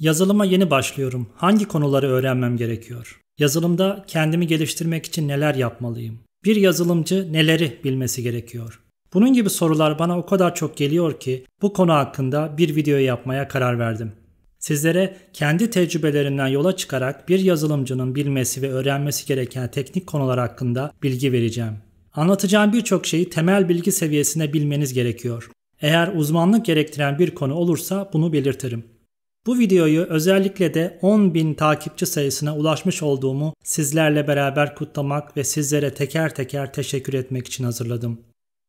Yazılıma yeni başlıyorum. Hangi konuları öğrenmem gerekiyor? Yazılımda kendimi geliştirmek için neler yapmalıyım? Bir yazılımcı neleri bilmesi gerekiyor? Bunun gibi sorular bana o kadar çok geliyor ki bu konu hakkında bir video yapmaya karar verdim. Sizlere kendi tecrübelerinden yola çıkarak bir yazılımcının bilmesi ve öğrenmesi gereken teknik konular hakkında bilgi vereceğim. Anlatacağım birçok şeyi temel bilgi seviyesine bilmeniz gerekiyor. Eğer uzmanlık gerektiren bir konu olursa bunu belirtirim. Bu videoyu özellikle de 10.000 takipçi sayısına ulaşmış olduğumu sizlerle beraber kutlamak ve sizlere teker teker teşekkür etmek için hazırladım.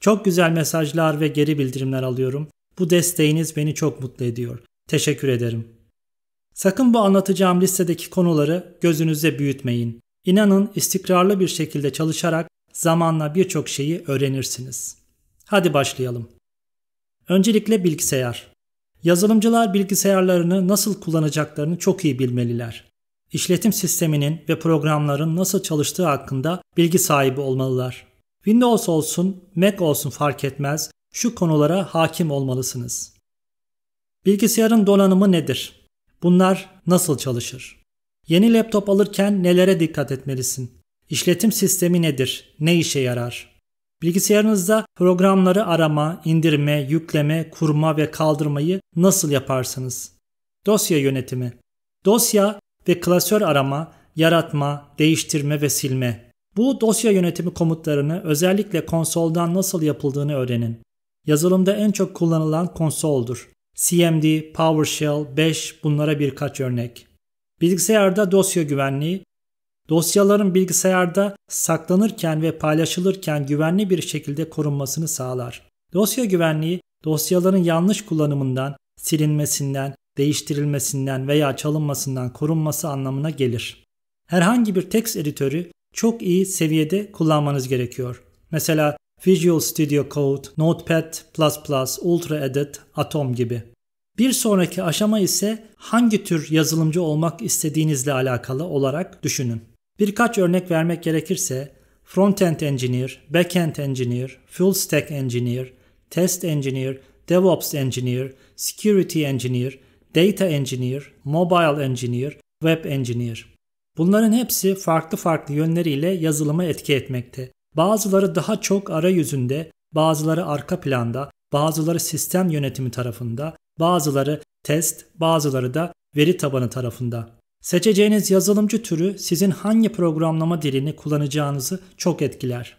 Çok güzel mesajlar ve geri bildirimler alıyorum. Bu desteğiniz beni çok mutlu ediyor. Teşekkür ederim. Sakın bu anlatacağım listedeki konuları gözünüzde büyütmeyin. İnanın istikrarlı bir şekilde çalışarak zamanla birçok şeyi öğrenirsiniz. Hadi başlayalım. Öncelikle bilgisayar. Yazılımcılar bilgisayarlarını nasıl kullanacaklarını çok iyi bilmeliler. İşletim sisteminin ve programların nasıl çalıştığı hakkında bilgi sahibi olmalılar. Windows olsun, Mac olsun fark etmez, şu konulara hakim olmalısınız. Bilgisayarın donanımı nedir? Bunlar nasıl çalışır? Yeni laptop alırken nelere dikkat etmelisin? İşletim sistemi nedir? Ne işe yarar? Bilgisayarınızda programları arama, indirme, yükleme, kurma ve kaldırmayı nasıl yaparsınız? Dosya yönetimi. Dosya ve klasör arama, yaratma, değiştirme ve silme. Bu dosya yönetimi komutlarını özellikle konsoldan nasıl yapıldığını öğrenin. Yazılımda en çok kullanılan konsoldur. CMD, PowerShell, Bash bunlara birkaç örnek. Bilgisayarda dosya güvenliği Dosyaların bilgisayarda saklanırken ve paylaşılırken güvenli bir şekilde korunmasını sağlar. Dosya güvenliği, dosyaların yanlış kullanımından, silinmesinden, değiştirilmesinden veya çalınmasından korunması anlamına gelir. Herhangi bir text editörü çok iyi seviyede kullanmanız gerekiyor. Mesela Visual Studio Code, Notepad++, Ultra Edit, Atom gibi. Bir sonraki aşama ise hangi tür yazılımcı olmak istediğinizle alakalı olarak düşünün. Birkaç örnek vermek gerekirse front-end Engineer, back-end Engineer, Full Stack Engineer, Test Engineer, DevOps Engineer, Security Engineer, Data Engineer, Mobile Engineer, Web Engineer. Bunların hepsi farklı farklı yönleriyle yazılıma etki etmekte. Bazıları daha çok arayüzünde, bazıları arka planda, bazıları sistem yönetimi tarafında, bazıları test, bazıları da veri tabanı tarafında. Seçeceğiniz yazılımcı türü sizin hangi programlama dilini kullanacağınızı çok etkiler.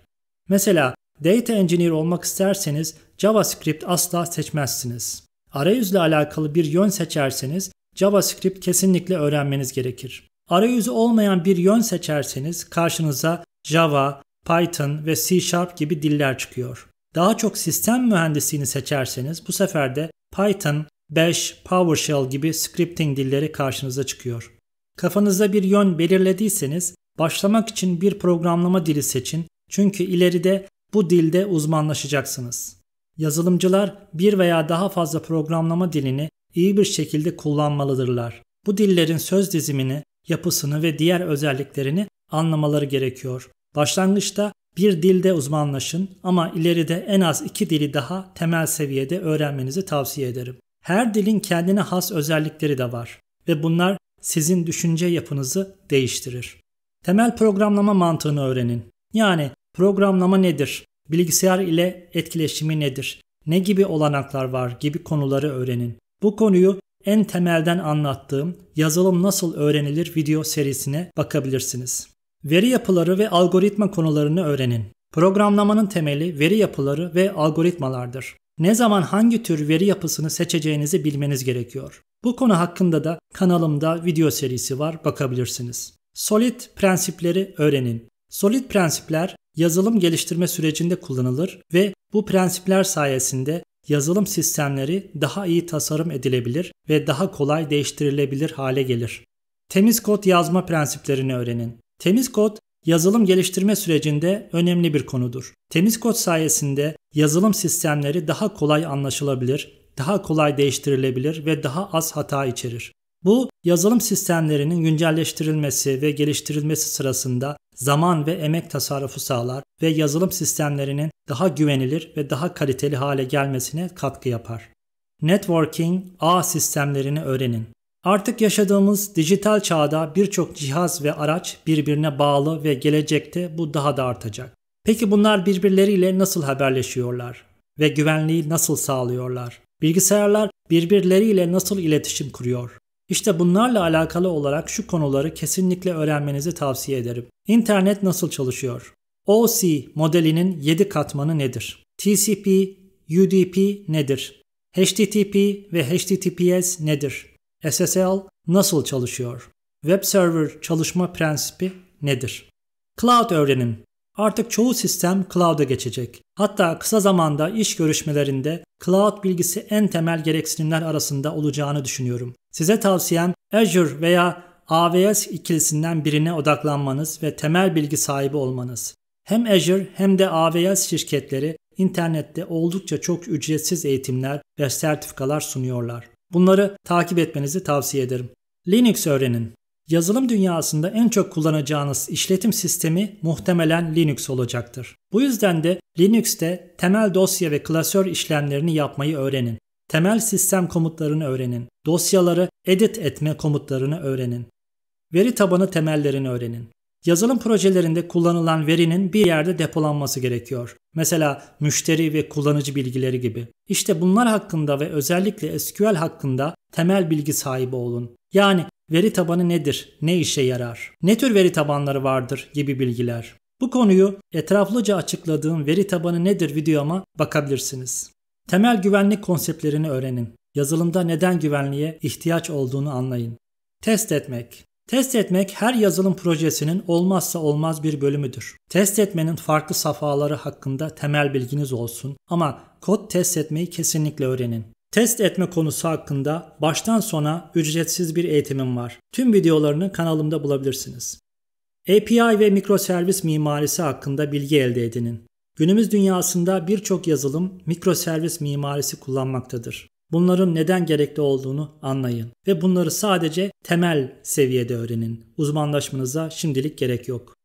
Mesela Data Engineer olmak isterseniz JavaScript asla seçmezsiniz. Arayüzle alakalı bir yön seçerseniz JavaScript kesinlikle öğrenmeniz gerekir. Arayüzü olmayan bir yön seçerseniz karşınıza Java, Python ve C Sharp gibi diller çıkıyor. Daha çok sistem mühendisliğini seçerseniz bu sefer de Python, Bash, PowerShell gibi scripting dilleri karşınıza çıkıyor. Kafanızda bir yön belirlediyseniz başlamak için bir programlama dili seçin çünkü ileride bu dilde uzmanlaşacaksınız. Yazılımcılar bir veya daha fazla programlama dilini iyi bir şekilde kullanmalıdırlar. Bu dillerin söz dizimini, yapısını ve diğer özelliklerini anlamaları gerekiyor. Başlangıçta bir dilde uzmanlaşın ama ileride en az iki dili daha temel seviyede öğrenmenizi tavsiye ederim. Her dilin kendine has özellikleri de var ve bunlar sizin düşünce yapınızı değiştirir. Temel programlama mantığını öğrenin. Yani programlama nedir? Bilgisayar ile etkileşimi nedir? Ne gibi olanaklar var gibi konuları öğrenin. Bu konuyu en temelden anlattığım yazılım nasıl öğrenilir video serisine bakabilirsiniz. Veri yapıları ve algoritma konularını öğrenin. Programlamanın temeli veri yapıları ve algoritmalardır ne zaman hangi tür veri yapısını seçeceğinizi bilmeniz gerekiyor. Bu konu hakkında da kanalımda video serisi var bakabilirsiniz. Solid prensipleri öğrenin. Solid prensipler yazılım geliştirme sürecinde kullanılır ve bu prensipler sayesinde yazılım sistemleri daha iyi tasarım edilebilir ve daha kolay değiştirilebilir hale gelir. Temiz kod yazma prensiplerini öğrenin. Temiz kod yazılım geliştirme sürecinde önemli bir konudur. Temiz kod sayesinde yazılım sistemleri daha kolay anlaşılabilir, daha kolay değiştirilebilir ve daha az hata içerir. Bu yazılım sistemlerinin güncelleştirilmesi ve geliştirilmesi sırasında zaman ve emek tasarrufu sağlar ve yazılım sistemlerinin daha güvenilir ve daha kaliteli hale gelmesine katkı yapar. Networking ağ sistemlerini öğrenin. Artık yaşadığımız dijital çağda birçok cihaz ve araç birbirine bağlı ve gelecekte bu daha da artacak. Peki bunlar birbirleriyle nasıl haberleşiyorlar ve güvenliği nasıl sağlıyorlar? Bilgisayarlar birbirleriyle nasıl iletişim kuruyor? İşte bunlarla alakalı olarak şu konuları kesinlikle öğrenmenizi tavsiye ederim. İnternet nasıl çalışıyor? OC modelinin 7 katmanı nedir? TCP, UDP nedir? HTTP ve HTTPS nedir? SSL nasıl çalışıyor? Web server çalışma prensibi nedir? Cloud öğrenin. Artık çoğu sistem cloud'a geçecek. Hatta kısa zamanda iş görüşmelerinde cloud bilgisi en temel gereksinimler arasında olacağını düşünüyorum. Size tavsiyem Azure veya AWS ikilisinden birine odaklanmanız ve temel bilgi sahibi olmanız. Hem Azure hem de AWS şirketleri internette oldukça çok ücretsiz eğitimler ve sertifikalar sunuyorlar. Bunları takip etmenizi tavsiye ederim. Linux öğrenin. Yazılım dünyasında en çok kullanacağınız işletim sistemi muhtemelen Linux olacaktır. Bu yüzden de Linux'te temel dosya ve klasör işlemlerini yapmayı öğrenin. Temel sistem komutlarını öğrenin. Dosyaları edit etme komutlarını öğrenin. Veri tabanı temellerini öğrenin. Yazılım projelerinde kullanılan verinin bir yerde depolanması gerekiyor. Mesela müşteri ve kullanıcı bilgileri gibi. İşte bunlar hakkında ve özellikle SQL hakkında temel bilgi sahibi olun. Yani veri tabanı nedir, ne işe yarar, ne tür veri tabanları vardır gibi bilgiler. Bu konuyu etraflıca açıkladığım veri tabanı nedir videoma bakabilirsiniz. Temel güvenlik konseptlerini öğrenin. Yazılımda neden güvenliğe ihtiyaç olduğunu anlayın. Test etmek Test etmek her yazılım projesinin olmazsa olmaz bir bölümüdür. Test etmenin farklı safhaları hakkında temel bilginiz olsun ama kod test etmeyi kesinlikle öğrenin. Test etme konusu hakkında baştan sona ücretsiz bir eğitimim var. Tüm videolarını kanalımda bulabilirsiniz. API ve mikroservis mimarisi hakkında bilgi elde edinin. Günümüz dünyasında birçok yazılım mikroservis mimarisi kullanmaktadır. Bunların neden gerekli olduğunu anlayın ve bunları sadece temel seviyede öğrenin. Uzmanlaşmanıza şimdilik gerek yok.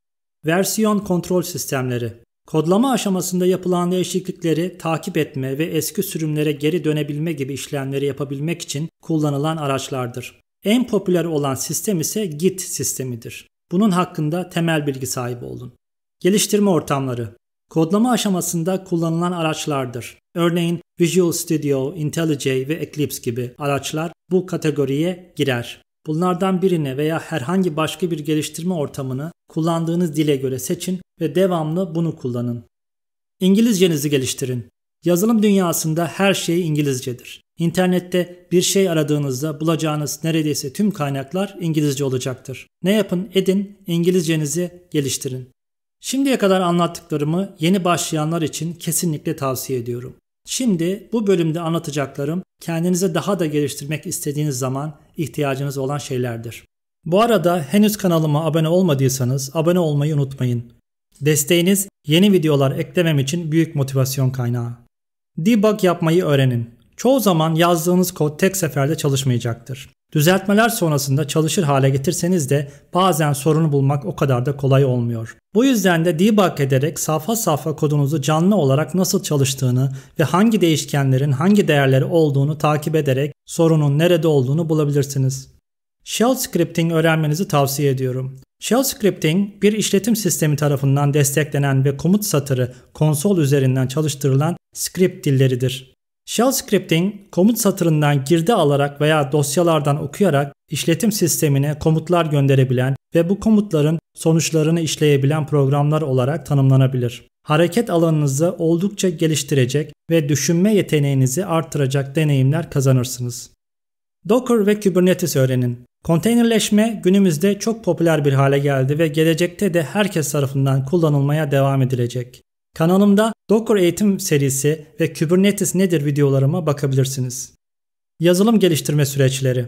Versiyon kontrol sistemleri Kodlama aşamasında yapılan değişiklikleri takip etme ve eski sürümlere geri dönebilme gibi işlemleri yapabilmek için kullanılan araçlardır. En popüler olan sistem ise Git sistemidir. Bunun hakkında temel bilgi sahibi olun. Geliştirme ortamları kodlama aşamasında kullanılan araçlardır. Örneğin Visual Studio, IntelliJ ve Eclipse gibi araçlar bu kategoriye girer. Bunlardan birini veya herhangi başka bir geliştirme ortamını kullandığınız dile göre seçin ve devamlı bunu kullanın. İngilizcenizi geliştirin. Yazılım dünyasında her şey İngilizcedir. İnternette bir şey aradığınızda bulacağınız neredeyse tüm kaynaklar İngilizce olacaktır. Ne yapın edin İngilizcenizi geliştirin. Şimdiye kadar anlattıklarımı yeni başlayanlar için kesinlikle tavsiye ediyorum. Şimdi bu bölümde anlatacaklarım kendinizi daha da geliştirmek istediğiniz zaman ihtiyacınız olan şeylerdir. Bu arada henüz kanalıma abone olmadıysanız abone olmayı unutmayın. Desteğiniz yeni videolar eklemem için büyük motivasyon kaynağı. Debug yapmayı öğrenin. Çoğu zaman yazdığınız kod tek seferde çalışmayacaktır. Düzeltmeler sonrasında çalışır hale getirseniz de bazen sorunu bulmak o kadar da kolay olmuyor. Bu yüzden de debug ederek safha safha kodunuzu canlı olarak nasıl çalıştığını ve hangi değişkenlerin hangi değerleri olduğunu takip ederek sorunun nerede olduğunu bulabilirsiniz. Shell scripting öğrenmenizi tavsiye ediyorum. Shell scripting bir işletim sistemi tarafından desteklenen ve komut satırı konsol üzerinden çalıştırılan script dilleridir. Shell scripting komut satırından girdi alarak veya dosyalardan okuyarak işletim sistemine komutlar gönderebilen ve bu komutların sonuçlarını işleyebilen programlar olarak tanımlanabilir. Hareket alanınızı oldukça geliştirecek ve düşünme yeteneğinizi artıracak deneyimler kazanırsınız. Docker ve Kubernetes öğrenin. Konteynerleşme günümüzde çok popüler bir hale geldi ve gelecekte de herkes tarafından kullanılmaya devam edilecek. Kanalımda Docker eğitim serisi ve Kubernetes nedir videolarıma bakabilirsiniz. Yazılım geliştirme süreçleri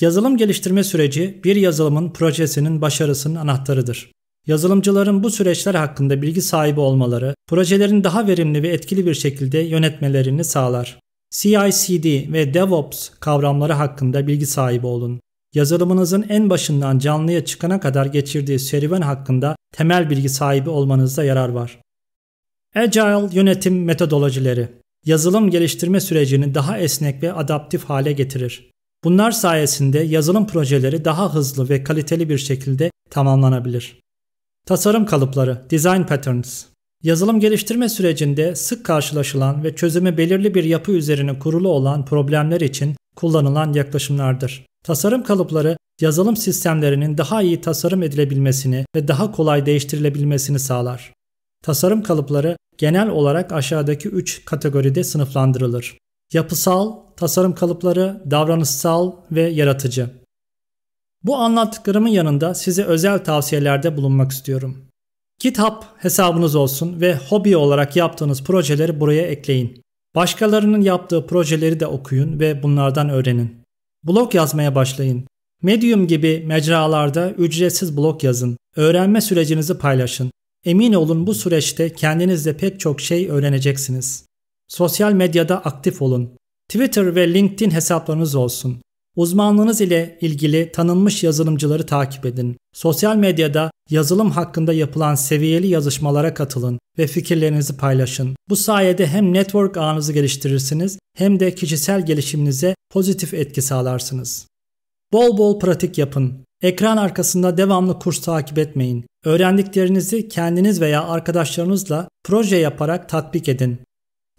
Yazılım geliştirme süreci bir yazılımın projesinin başarısının anahtarıdır. Yazılımcıların bu süreçler hakkında bilgi sahibi olmaları, projelerin daha verimli ve etkili bir şekilde yönetmelerini sağlar. CI/CD ve DevOps kavramları hakkında bilgi sahibi olun. Yazılımınızın en başından canlıya çıkana kadar geçirdiği serüven hakkında temel bilgi sahibi olmanızda yarar var. Agile yönetim metodolojileri yazılım geliştirme sürecini daha esnek ve adaptif hale getirir. Bunlar sayesinde yazılım projeleri daha hızlı ve kaliteli bir şekilde tamamlanabilir. Tasarım kalıpları, design patterns. Yazılım geliştirme sürecinde sık karşılaşılan ve çözümü belirli bir yapı üzerine kurulu olan problemler için kullanılan yaklaşımlardır. Tasarım kalıpları yazılım sistemlerinin daha iyi tasarım edilebilmesini ve daha kolay değiştirilebilmesini sağlar. Tasarım kalıpları genel olarak aşağıdaki 3 kategoride sınıflandırılır. Yapısal, tasarım kalıpları, davranışsal ve yaratıcı. Bu anlattıklarımın yanında size özel tavsiyelerde bulunmak istiyorum. GitHub hesabınız olsun ve hobi olarak yaptığınız projeleri buraya ekleyin. Başkalarının yaptığı projeleri de okuyun ve bunlardan öğrenin. Blog yazmaya başlayın. Medium gibi mecralarda ücretsiz blog yazın. Öğrenme sürecinizi paylaşın. Emin olun bu süreçte kendinizde pek çok şey öğreneceksiniz. Sosyal medyada aktif olun. Twitter ve LinkedIn hesaplarınız olsun. Uzmanlığınız ile ilgili tanınmış yazılımcıları takip edin. Sosyal medyada yazılım hakkında yapılan seviyeli yazışmalara katılın ve fikirlerinizi paylaşın. Bu sayede hem network ağınızı geliştirirsiniz hem de kişisel gelişiminize pozitif etki sağlarsınız. Bol bol pratik yapın. Ekran arkasında devamlı kurs takip etmeyin. Öğrendiklerinizi kendiniz veya arkadaşlarınızla proje yaparak tatbik edin.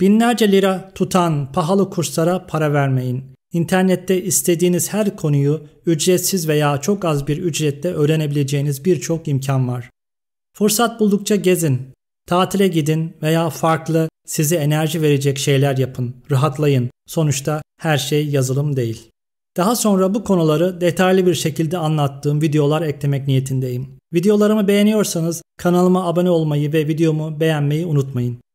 Binlerce lira tutan pahalı kurslara para vermeyin. İnternette istediğiniz her konuyu ücretsiz veya çok az bir ücretle öğrenebileceğiniz birçok imkan var. Fırsat buldukça gezin, tatile gidin veya farklı size enerji verecek şeyler yapın, rahatlayın. Sonuçta her şey yazılım değil. Daha sonra bu konuları detaylı bir şekilde anlattığım videolar eklemek niyetindeyim. Videolarımı beğeniyorsanız kanalıma abone olmayı ve videomu beğenmeyi unutmayın.